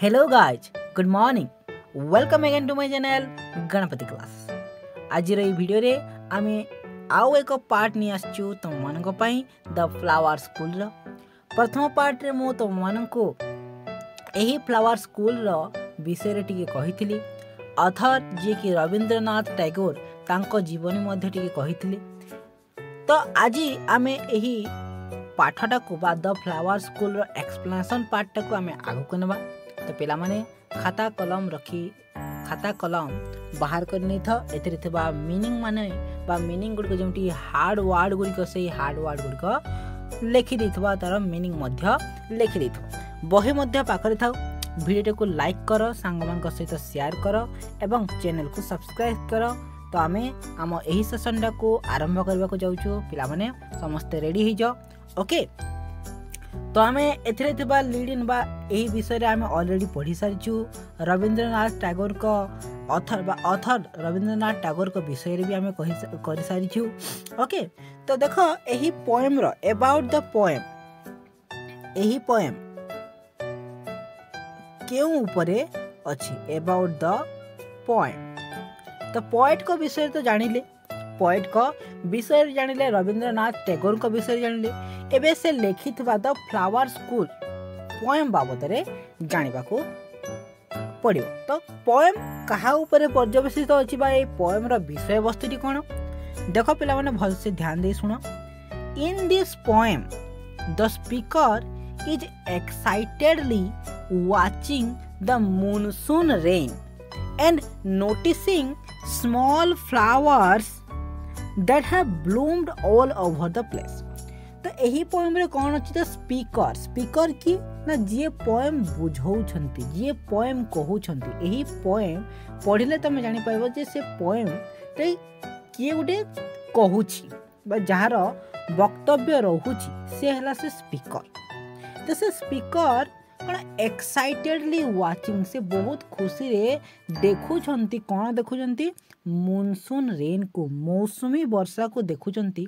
Hello guys good morning welcome again to my channel Ganapati class ଆଜିର ଏହି ଭିଡ଼ିଓରେ ଆମେ ଆଉ ଏକ ପାର୍ଟ ନେଇ ଆସିଛୁ ତୁମମାନଙ୍କ ପାଇଁ ଦ ଫ୍ଲାୱାର ସ୍କୁଲର ପ୍ରଥମ ପାର୍ଟରେ ମୁଁ ତୁମମାନଙ୍କୁ ଏହି ଫ୍ଲାୱାର ସ୍କୁଲର ବିଷୟରେ ଟିକେ କହିଥିଲି ଅଥର ଯିଏକି ରବୀନ୍ଦ୍ରନାଥ ଟାଗୋର ତାଙ୍କ ଜୀବନୀ ମଧ୍ୟ ଟିକେ କହିଥିଲି ତ ଆଜି ଆମେ ଏହି ପାଠଟାକୁ ବା ଦ ଫ୍ଲାୱାର ସ୍କୁଲର ଏକ୍ସପ୍ଲାନେସନ୍ ପାର୍ଟଟାକୁ ଆମେ ଆଗକୁ ନେବା તો પહેલાં મને ખાતા કલમ ରଖି ଖାତା କଲମ ବାହାର କରିନେଇଥାଉ ଏଥିରେ ଥିବା ମିନିଂ ମାନେ ବା ମିନିଂ ଗୁଡ଼ିକ ଯେମିତି ହାର୍ଡ଼ ୱାର୍ଡ଼ ଗୁଡ଼ିକ ସେଇ ହାର୍ଡ଼ ୱାର୍ଡ଼ ଗୁଡ଼ିକ ଲେଖିଦେଇଥିବା ତା'ର ମିନିଂ ମଧ୍ୟ ଲେଖିଦେଇଥିବ ବହି ମଧ୍ୟ ପାଖରେ ଥାଉ ଭିଡ଼ିଓଟିକୁ ଲାଇକ୍ କର ସାଙ୍ଗମାନଙ୍କ ସହିତ ସେୟାର କର ଏବଂ ଚ୍ୟାନେଲକୁ ସବସ୍କ୍ରାଇବ୍ କର ତ ଆମେ ଆମ ଏହି ସେସନ୍ଟାକୁ ଆରମ୍ଭ କରିବାକୁ ଯାଉଛୁ ପିଲାମାନେ ସମସ୍ତେ ରେଡ଼ି ହେଇଯାଅ ଓକେ ତ ଆମେ ଏଥିରେ ଥିବା ଲିଡ୍ ବା ଏହି ବିଷୟରେ ଆମେ ଅଲରେଡ଼ି ପଢ଼ିସାରିଛୁ ରବୀନ୍ଦ୍ରନାଥ ଟାଗୋରଙ୍କ ଅଥର ବା ଅଥର ରବୀନ୍ଦ୍ରନାଥ ଟାଗୋରଙ୍କ ବିଷୟରେ ବି ଆମେ କହି କରିସାରିଛୁ ଓକେ ତ ଦେଖ ଏହି ପୋଏମ୍ର ଏବାଉଟ୍ ଦ ପୋଏମ୍ ଏହି ପୋଏମ୍ କେଉଁ ଉପରେ ଅଛି ଏବାଉଟ୍ ଦ ପଏଣ୍ଟ ତ ପଏଟ୍ଙ୍କ ବିଷୟରେ ତ ଜାଣିଲେ ପଏଟ୍ଙ୍କ ବିଷୟରେ ଜାଣିଲେ ରବୀନ୍ଦ୍ରନାଥ ଟାଗୋରଙ୍କ ବିଷୟରେ ଜାଣିଲେ एवं से लिखि द फ्लावर स्कूल पोएम बाबद जानवाक पड़ो तो पोएम क्या पर्यवेक्षित अच्छी पोएम विषय वस्तु कौन देख पे भलसे ध्यान दे शुण in this poem the speaker is excitedly watching the monsoon rain and noticing small flowers that have bloomed all over the place ଏହି ପୋଏମ୍ରେ କ'ଣ ଅଛି ତ ସ୍ପିକର ସ୍ପିକର କି ନା ଯିଏ ପୋଏମ୍ ବୁଝାଉଛନ୍ତି ଯିଏ ପୋଏମ୍ କହୁଛନ୍ତି ଏହି ପୋଏମ୍ ପଢ଼ିଲେ ତୁମେ ଜାଣିପାରିବ ଯେ ସେ ପୋଏମ୍ରେ କିଏ ଗୋଟେ କହୁଛି ବା ଯାହାର ବକ୍ତବ୍ୟ ରହୁଛି ସେ ହେଲା ସେ ସ୍ପିକର ତ ସେ ସ୍ପିକର କ'ଣ ଏକ୍ସାଇଟେଡ଼ଲି ୱାଚିଂ ସେ ବହୁତ ଖୁସିରେ ଦେଖୁଛନ୍ତି କ'ଣ ଦେଖୁଛନ୍ତି ମନସୁନ୍ ରେନ୍କୁ ମୌସୁମୀ ବର୍ଷାକୁ ଦେଖୁଛନ୍ତି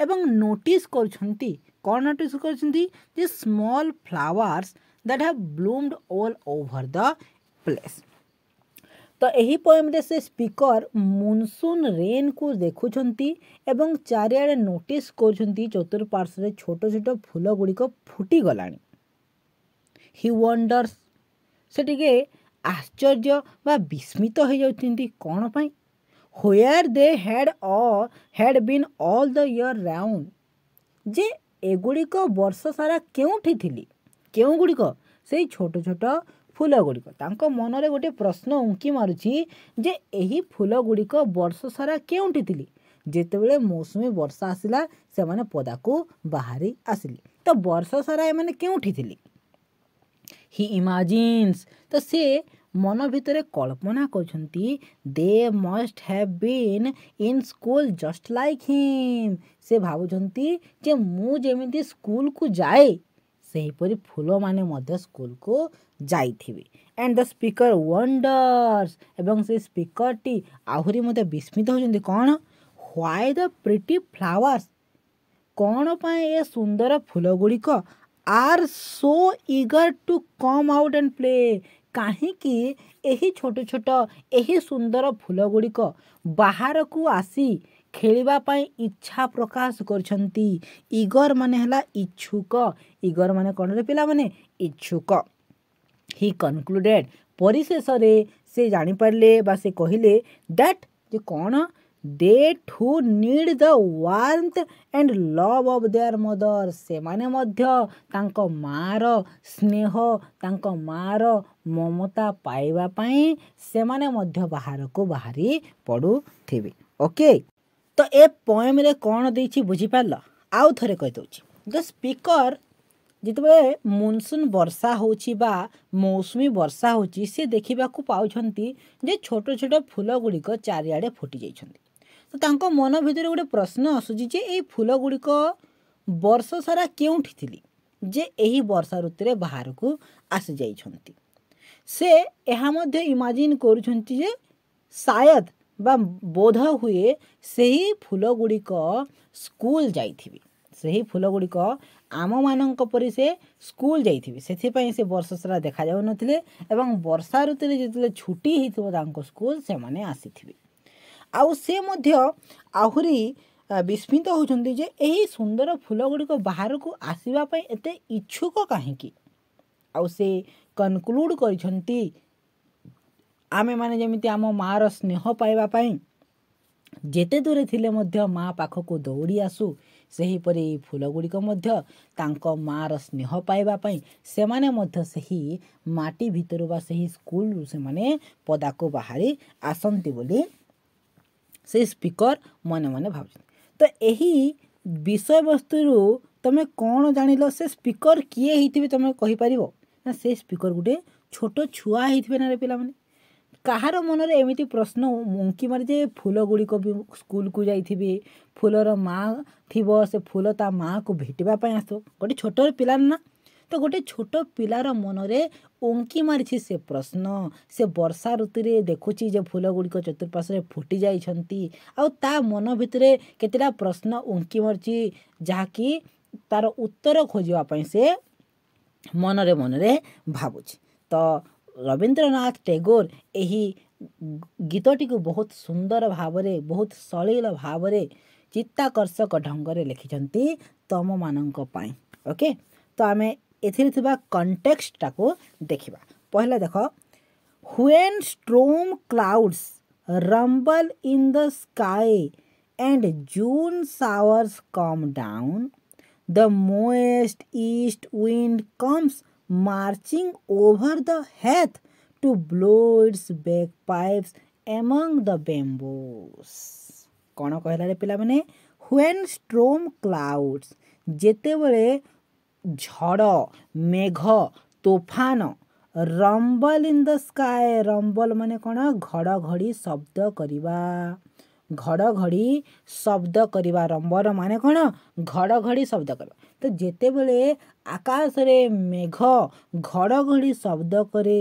ଏବଂ ନୋଟିସ୍ କରୁଛନ୍ତି କ'ଣ ନୋଟିସ୍ କରୁଛନ୍ତି ଯେ small flowers that have bloomed all over the place ତ ଏହି ପଏମ୍ରେ ସେ ସ୍ପିକର୍ ମୁନସୁନ୍ ରେନ୍କୁ ଦେଖୁଛନ୍ତି ଏବଂ ଚାରିଆଡ଼େ ନୋଟିସ୍ କରୁଛନ୍ତି ଚତୁଃପାର୍ଶ୍ୱରେ ଛୋଟ ଛୋଟ ଫୁଲ ଗୁଡ଼ିକ ଫୁଟିଗଲାଣି ହି ୱଣ୍ଡର୍ସ ସେ ଟିକେ ଆଶ୍ଚର୍ଯ୍ୟ ବା ବିସ୍ମିତ ହୋଇଯାଉଛନ୍ତି କ'ଣ ପାଇଁ where they had all had been all the year round ଯେ ଏଗୁଡ଼ିକ ବର୍ଷ ସାରା କେଉଁଠି ଥିଲି କେଉଁଗୁଡ଼ିକ ସେଇ ଛୋଟ ଛୋଟ ଫୁଲଗୁଡ଼ିକ ତାଙ୍କ ମନରେ ଗୋଟେ ପ୍ରଶ୍ନ ଉଙ୍କି ମାରୁଛି ଯେ ଏହି ଫୁଲଗୁଡ଼ିକ ବର୍ଷ ସାରା କେଉଁଠି ଥିଲି ଯେତେବେଳେ ମୌସୁମୀ ବର୍ଷା ଆସିଲା ସେମାନେ ପଦାକୁ ବାହାରି ଆସିଲେ ତ ବର୍ଷ ସାରା ଏମାନେ କେଉଁଠି ଥିଲେ ହି ଇମାଜିନ୍ସ ତ ସେ मन भितर कल्पना कर they must have been in school just like him से भावुंजे मुझे स्कूल को जाए से हीपरी फूल माने स्कूल को जाइए एंड द स्पीकर वंडर्स एवं से स्पीकर टी आहरी मत विस्मित होती कौन व्वै द प्रिटी फ्लावर्स कौन ये सुंदर फूल गुड़िक are so eager to come out and play कहीं छोट छोट यही सुंदर फूल गुड़िक बाहर को आसी खेलवाई इच्छा प्रकाश करगर मानला इच्छुक इगर मान कौन पे इच्छुक हि कनक्लूडेड परिशेष से जापारे से कहले दैट जो कौन they too need the warmth and love of their mother ସେମାନେ ମଧ୍ୟ ତାଙ୍କ ମାଆର ସ୍ନେହ ତାଙ୍କ ମାଆର ମମତା ପାଇବା ପାଇଁ ସେମାନେ ମଧ୍ୟ ବାହାରକୁ ବାହାରି ପଡ଼ୁଥିବେ ଓକେ ତ ଏ ପଏମ୍ରେ କ'ଣ ଦେଇଛି ବୁଝିପାରିଲ ଆଉ ଥରେ କହିଦେଉଛି ଦ ସ୍ପିକର୍ ଯେତେବେଳେ ମନସୁନ୍ ବର୍ଷା ହେଉଛି ବା ମୌସୁମୀ ବର୍ଷା ହେଉଛି ସେ ଦେଖିବାକୁ ପାଉଛନ୍ତି ଯେ ଛୋଟ ଛୋଟ ଫୁଲଗୁଡ଼ିକ ଚାରିଆଡ଼େ ଫୁଟି ଯାଇଛନ୍ତି ତ ତାଙ୍କ ମନ ଭିତରେ ଗୋଟେ ପ୍ରଶ୍ନ ଆସୁଛି ଯେ ଏଇ ଫୁଲଗୁଡ଼ିକ ବର୍ଷ ସାରା କେଉଁଠି ଥିଲି ଯେ ଏହି ବର୍ଷା ଋତୁରେ ବାହାରକୁ ଆସିଯାଇଛନ୍ତି ସେ ଏହା ମଧ୍ୟ ଇମାଜିନ୍ କରୁଛନ୍ତି ଯେ ସାୟଦ ବା ବୋଧ ହୁଏ ସେହି ଫୁଲ ଗୁଡ଼ିକ ସ୍କୁଲ ଯାଇଥିବେ ସେହି ଫୁଲ ଗୁଡ଼ିକ ଆମମାନଙ୍କ ପରି ସେ ସ୍କୁଲ ଯାଇଥିବେ ସେଥିପାଇଁ ସେ ବର୍ଷ ସାରା ଦେଖାଯାଉନଥିଲେ ଏବଂ ବର୍ଷା ଋତୁରେ ଯେତେବେଳେ ଛୁଟି ହେଇଥିବ ତାଙ୍କ ସ୍କୁଲ ସେମାନେ ଆସିଥିବେ ଆଉ ସେ ମଧ୍ୟ ଆହୁରି ବିସ୍ମିତ ହେଉଛନ୍ତି ଯେ ଏହି ସୁନ୍ଦର ଫୁଲ ଗୁଡ଼ିକ ବାହାରକୁ ଆସିବା ପାଇଁ ଏତେ ଇଚ୍ଛୁକ କାହିଁକି ଆଉ ସେ କନକ୍ଲୁଡ଼ କରିଛନ୍ତି ଆମେମାନେ ଯେମିତି ଆମ ମାଆର ସ୍ନେହ ପାଇବା ପାଇଁ ଯେତେ ଦୂରେ ଥିଲେ ମଧ୍ୟ ମା ପାଖକୁ ଦୌଡ଼ି ଆସୁ ସେହିପରି ଫୁଲ ଗୁଡ଼ିକ ମଧ୍ୟ ତାଙ୍କ ମାଆର ସ୍ନେହ ପାଇବା ପାଇଁ ସେମାନେ ମଧ୍ୟ ସେହି ମାଟି ଭିତରୁ ବା ସେହି ସ୍କୁଲରୁ ସେମାନେ ପଦାକୁ ବାହାରି ଆସନ୍ତି ବୋଲି ସେ ସ୍ପିକର୍ ମନେ ମନେ ଭାବୁଛନ୍ତି ତ ଏହି ବିଷୟବସ୍ତୁରୁ ତୁମେ କ'ଣ ଜାଣିଲ ସେ ସ୍ପିକର୍ କିଏ ହେଇଥିବେ ତୁମେ କହିପାରିବ ନା ସେ ସ୍ପିକର୍ ଗୋଟେ ଛୋଟ ଛୁଆ ହେଇଥିବେ ନା ରେ ପିଲାମାନେ କାହାର ମନରେ ଏମିତି ପ୍ରଶ୍ନ ଉଙ୍କି ମାରେ ଯେ ଫୁଲ ଗୁଡ଼ିକ ବି ସ୍କୁଲକୁ ଯାଇଥିବେ ଫୁଲର ମା' ଥିବ ସେ ଫୁଲ ତା ମା'କୁ ଭେଟିବା ପାଇଁ ଆସିବ ଗୋଟେ ଛୋଟ ପିଲାର ନା ତ ଗୋଟେ ଛୋଟ ପିଲାର ମନରେ ଉଙ୍କି ମାରିଛି ସେ ପ୍ରଶ୍ନ ସେ ବର୍ଷା ଋତୁରେ ଦେଖୁଛି ଯେ ଫୁଲଗୁଡ଼ିକ ଚତୁଃପାର୍ଶ୍ୱରେ ଫୁଟି ଯାଇଛନ୍ତି ଆଉ ତା ମନ ଭିତରେ କେତେଟା ପ୍ରଶ୍ନ ଉଙ୍କି ମାରିଛି ଯାହାକି ତାର ଉତ୍ତର ଖୋଜିବା ପାଇଁ ସେ ମନରେ ମନରେ ଭାବୁଛି ତ ରବୀନ୍ଦ୍ରନାଥ ଟ୍ୟାଗୋର ଏହି ଗୀତଟିକୁ ବହୁତ ସୁନ୍ଦର ଭାବରେ ବହୁତ ସଳୀଳ ଭାବରେ ଚିତ୍ତାକର୍ଷକ ଢଙ୍ଗରେ ଲେଖିଛନ୍ତି ତମମାନଙ୍କ ପାଇଁ ଓକେ ତ ଆମେ ଏଥିରେ ଥିବା କଣ୍ଟେକ୍ସଟାକୁ ଦେଖିବା ପହିଲା ଦେଖ when storm clouds rumble in the sky and June showers come down, the moist east wind comes marching over the heath to blow its bagpipes among the bamboos. କ'ଣ କହିଲାରେ ପିଲାମାନେ ହ୍ୱେନ୍ ଷ୍ଟ୍ରୋମ୍ କ୍ଲାଉଡ୍ସ ଯେତେବେଳେ ঝড় মেঘ ତୋଫାନ ରମ୍ବଲ୍ in the sky ରମ୍ବଲ୍ ମାନେ କ'ଣ ଘଡ଼ଘଡ଼ି ଶବ୍ଦ କରିବା ଘଡ଼ଘଡ଼ି ଶବ୍ଦ କରିବା ରମ୍ବର ମାନେ କ'ଣ ଘଡ଼ଘଡ଼ି ଶବ୍ଦ କରିବା ତ ଯେତେବେଳେ ଆକାଶରେ ମେଘ ଘଡ଼ଘଡ଼ି ଶବ୍ଦ କରେ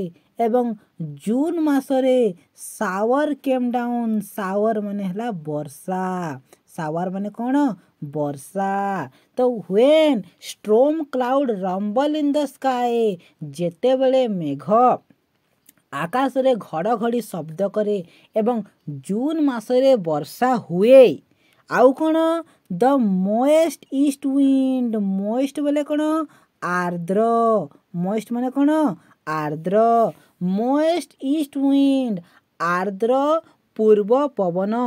ଏବଂ ଜୁନ୍ ମାସରେ ସାୱାର୍ କେମ୍ ଡାଉନ୍ ସାୱାର୍ ମାନେ ହେଲା ବର୍ଷା ସାୱାର୍ ମାନେ କ'ଣ ବର୍ଷା ତ when storm cloud rumble in the sky ଯେତେବେଳେ ମେଘ ଆକାଶରେ ଘଡ଼ଘଡ଼ି ଶବ୍ଦ କରେ ଏବଂ ଜୁନ୍ ମାସରେ ବର୍ଷା ହୁଏ ଆଉ କ'ଣ ଦ ମୋଏଷ୍ଟ ଇଷ୍ଟ ୱିଣ୍ଡ ମୋଏଷ୍ଟ ବୋଲେ କ'ଣ ଆର୍ଦ୍ର ମୋଏଷ୍ଟ ମାନେ କ'ଣ ଆର୍ଦ୍ର ମୋଏଷ୍ଟ ଇଷ୍ଟ ୱିଣ୍ଡ ଆର୍ଦ୍ର ପୂର୍ବ ପବନ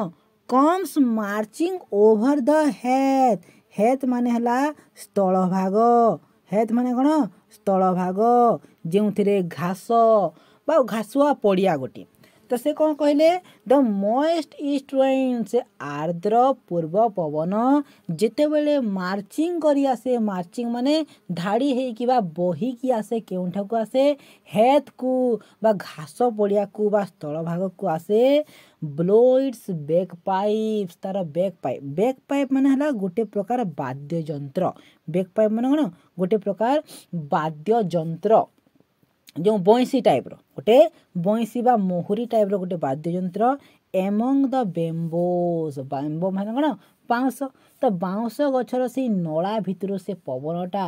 comes marching over the heath heath ମାନେ ହେଲା ସ୍ଥଳ ଭାଗ ହେଥ୍ ମାନେ କ'ଣ ସ୍ଥଳ ଭାଗ ଯେଉଁଥିରେ ଘାସ ବା ଘାସୁଆ ପଡ଼ିଆ ଗୋଟିଏ ସେ କ'ଣ କହିଲେ ଦ ମଏଷ୍ଟ ଇଷ୍ଟ ୱିଣ୍ଡ ସେ ଆର୍ଦ୍ର ପୂର୍ବ ପବନ ଯେତେବେଳେ ମାର୍ଚିଂ କରି ଆସେ ମାର୍ଚିଂ ମାନେ ଧାଡ଼ି ହେଇକି ବା ବହିକି ଆସେ କେଉଁଠାକୁ ଆସେ ହେତ୍କୁ ବା ଘାସ ପଡ଼ିଆକୁ ବା ସ୍ଥଳଭାଗକୁ ଆସେ ବ୍ଲୋ ଇଟ୍ସ ବେକ୍ ପାଇପ୍ସ ତା'ର ବେକ୍ ପାଇପ୍ ବେକ୍ ପାଇପ୍ ମାନେ ହେଲା ଗୋଟେ ପ୍ରକାର ବାଦ୍ୟଯନ୍ତ୍ର ବେକ୍ ପାଇପ୍ ମାନେ କ'ଣ ଗୋଟେ ପ୍ରକାର ବାଦ୍ୟଯନ୍ତ୍ର ଯେଉଁ ବଇଁଶୀ ଟାଇପ୍ର ଗୋଟେ ବଇଁଶୀ ବା ମହୁରୀ ଟାଇପ୍ର ଗୋଟେ ବାଦ୍ୟଯନ୍ତ୍ର ଏମଙ୍ଗ ଦ ବେମ୍ବୋସ୍ ବେମ୍ବ ମାନେ କ'ଣ ବାଉଁଶ ତ ବାଉଁଶ ଗଛର ସେଇ ନଳା ଭିତରୁ ସେ ପବନଟା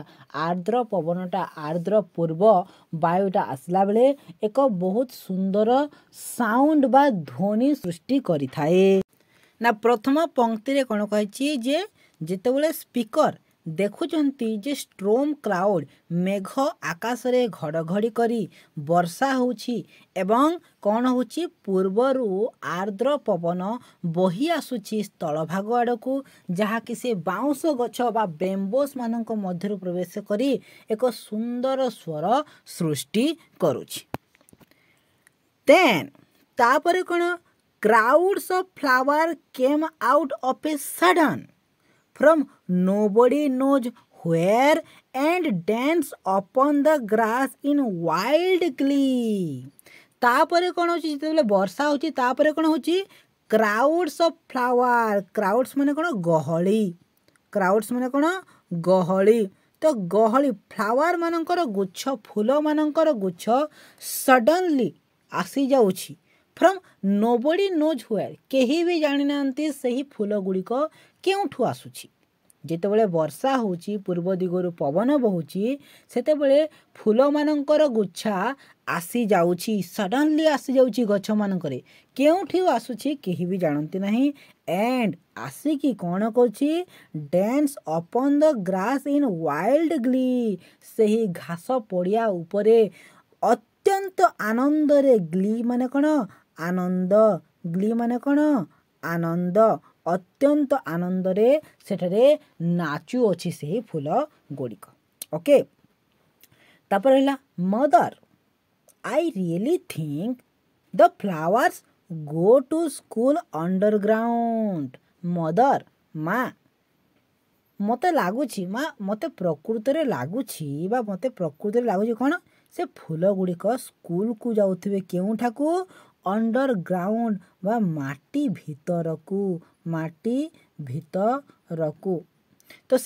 ଆର୍ଦ୍ର ପବନଟା ଆର୍ଦ୍ର ପୂର୍ବ ବାୟୁଟା ଆସିଲା ବେଳେ ଏକ ବହୁତ ସୁନ୍ଦର ସାଉଣ୍ଡ ବା ଧ୍ୱନି ସୃଷ୍ଟି କରିଥାଏ ନା ପ୍ରଥମ ପଙ୍କ୍ତିରେ କ'ଣ କହିଛି ଯେ ଯେତେବେଳେ ସ୍ପିକର ଦେଖୁଛନ୍ତି ଯେ ଷ୍ଟ୍ରୋମ୍ କ୍ଲାଉଡ୍ ମେଘ ଆକାଶରେ ଘଡ଼ଘଡ଼ି କରି ବର୍ଷା ହେଉଛି ଏବଂ କ'ଣ ହେଉଛି ପୂର୍ବରୁ ଆର୍ଦ୍ର ପବନ ବହି ଆସୁଛି ସ୍ଥଳଭାଗ ଆଡ଼କୁ ଯାହାକି ସେ ବାଉଁଶ ଗଛ ବା ବେମ୍ବୋସ୍ ମାନଙ୍କ ମଧ୍ୟରୁ ପ୍ରବେଶ କରି ଏକ ସୁନ୍ଦର ସ୍ୱର ସୃଷ୍ଟି କରୁଛି ଦେନ୍ ତାପରେ କ'ଣ crowds of flower came out of a sudden from nobody knows where and dance upon the grass in wild glee. ତାପରେ କ'ଣ ହେଉଛି ଯେତେବେଳେ ବର୍ଷା ହେଉଛି ତାପରେ କ'ଣ ହେଉଛି କ୍ରାଉଡ଼୍ସ ଅଫ୍ ଫ୍ଲାୱାର୍ କ୍ରାଉଡ଼ସ୍ ମାନେ କ'ଣ ଗହଳି କ୍ରାଉଡ଼୍ସ ମାନେ କ'ଣ ଗହଳି ତ ଗହଳି ଫ୍ଲାୱାର୍ମାନଙ୍କର ଗୁଚ୍ଛ ଫୁଲମାନଙ୍କର ଗୁଚ୍ଛ ସଡନ୍ଲି ଆସିଯାଉଛି ଫ୍ରମ୍ ନୋବଡ଼ି ନୋଜ୍ ହୁଏର୍ କେହି ବି ଜାଣିନାହାନ୍ତି ସେହି ଫୁଲଗୁଡ଼ିକ କେଉଁଠୁ ଆସୁଛି ଯେତେବେଳେ ବର୍ଷା ହେଉଛି ପୂର୍ବ ଦିଗରୁ ପବନ ବହୁଛି ସେତେବେଳେ ଫୁଲମାନଙ୍କର ଗୁଚ୍ଛା ଆସିଯାଉଛି ସଡ଼ନ୍ଲି ଆସିଯାଉଛି ଗଛମାନଙ୍କରେ କେଉଁଠି ଆସୁଛି କେହି ବି ଜାଣନ୍ତି ନାହିଁ ଏଣ୍ଡ ଆସିକି କ'ଣ କରୁଛି dance upon the grass in wild glee ସେହି ଘାସ ପଡ଼ିଆ ଉପରେ ଅତ୍ୟନ୍ତ ଆନନ୍ଦରେ ଗ୍ଲି ମାନେ କ'ଣ ଆନନ୍ଦ ଗ୍ଲି ମାନେ କ'ଣ ଆନନ୍ଦ ଅତ୍ୟନ୍ତ ଆନନ୍ଦରେ ସେଠାରେ ନାଚୁଅଛି ସେହି ଫୁଲ ଗୁଡ଼ିକ ଓକେ ତାପରେ ରହିଲା mother I really think the flowers go to school underground mother ମା ମୋତେ ଲାଗୁଛି ମା ମୋତେ ପ୍ରକୃତରେ ଲାଗୁଛି ବା ମୋତେ ପ୍ରକୃତରେ ଲାଗୁଛି କ'ଣ ସେ ଫୁଲ ଗୁଡ଼ିକ ସ୍କୁଲକୁ ଯାଉଥିବେ କେଉଁଠାକୁ ଅଣ୍ଡରଗ୍ରାଉଣ୍ଡ ବା ମାଟି ଭିତରକୁ मटी भितरकू तो